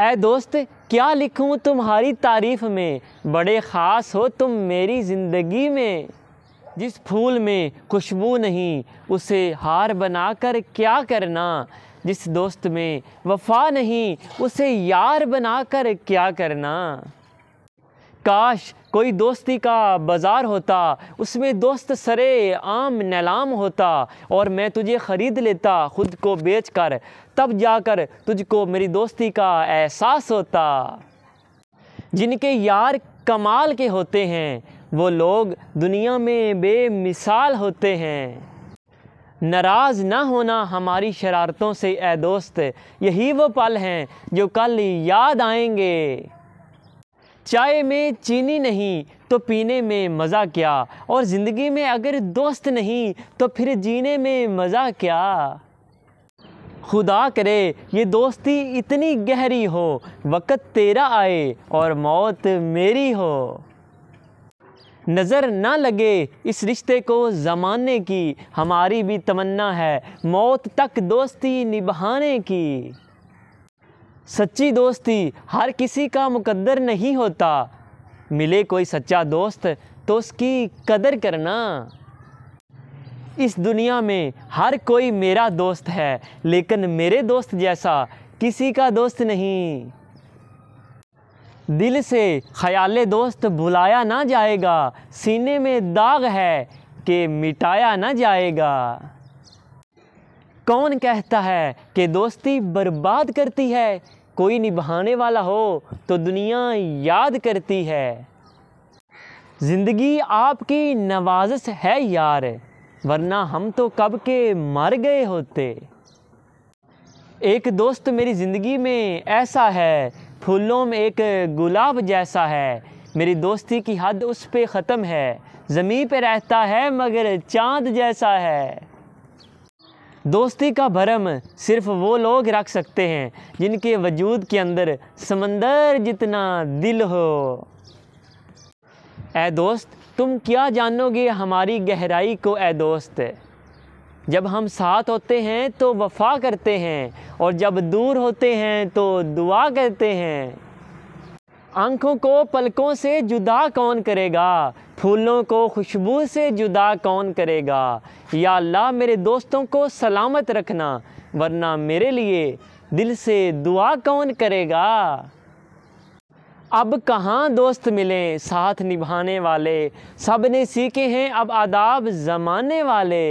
ऐ दोस्त क्या लिखूं तुम्हारी तारीफ़ में बड़े ख़ास हो तुम मेरी ज़िंदगी में जिस फूल में खुशबू नहीं उसे हार बनाकर क्या करना जिस दोस्त में वफा नहीं उसे यार बनाकर क्या करना काश कोई दोस्ती का बाज़ार होता उसमें दोस्त सरे आम नलाम होता और मैं तुझे ख़रीद लेता ख़ुद को बेच कर तब जाकर तुझको मेरी दोस्ती का एहसास होता जिनके यार कमाल के होते हैं वो लोग दुनिया में बेमिसाल होते हैं नाराज़ ना होना हमारी शरारतों से ए दोस्त यही वो पल हैं जो कल याद आएंगे चाय में चीनी नहीं तो पीने में मज़ा क्या और ज़िंदगी में अगर दोस्त नहीं तो फिर जीने में मज़ा क्या खुदा करे ये दोस्ती इतनी गहरी हो वक़्त तेरा आए और मौत मेरी हो नज़र ना लगे इस रिश्ते को ज़माने की हमारी भी तमन्ना है मौत तक दोस्ती निभाने की सच्ची दोस्ती हर किसी का मुकद्दर नहीं होता मिले कोई सच्चा दोस्त तो उसकी कदर करना इस दुनिया में हर कोई मेरा दोस्त है लेकिन मेरे दोस्त जैसा किसी का दोस्त नहीं दिल से ख्याल दोस्त भुलाया ना जाएगा सीने में दाग है कि मिटाया ना जाएगा कौन कहता है कि दोस्ती बर्बाद करती है कोई निभाने वाला हो तो दुनिया याद करती है ज़िंदगी आपकी नवाजस है यार वरना हम तो कब के मर गए होते एक दोस्त मेरी ज़िंदगी में ऐसा है फूलों में एक गुलाब जैसा है मेरी दोस्ती की हद उस पे ख़त्म है ज़मीन पे रहता है मगर चांद जैसा है दोस्ती का भरम सिर्फ वो लोग रख सकते हैं जिनके वजूद के अंदर समंदर जितना दिल हो ए दोस्त तुम क्या जानोगे हमारी गहराई को ए दोस्त जब हम साथ होते हैं तो वफा करते हैं और जब दूर होते हैं तो दुआ करते हैं आँखों को पलकों से जुदा कौन करेगा फूलों को खुशबू से जुदा कौन करेगा या अल्लाह मेरे दोस्तों को सलामत रखना वरना मेरे लिए दिल से दुआ कौन करेगा अब कहाँ दोस्त मिलें साथ निभाने वाले सब ने सीखे हैं अब आदाब जमाने वाले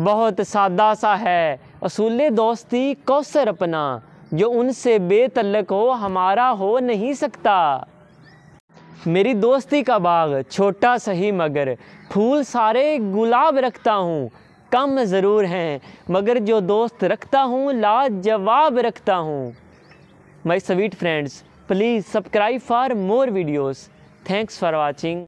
बहुत सादा सा है असूल दोस्ती कौसर अपना जो उनसे बेतल्लक हो हमारा हो नहीं सकता मेरी दोस्ती का बाग छोटा सही मगर फूल सारे गुलाब रखता हूँ कम ज़रूर हैं मगर जो दोस्त रखता हूँ लाजवाब रखता हूँ my sweet friends please subscribe for more videos thanks for watching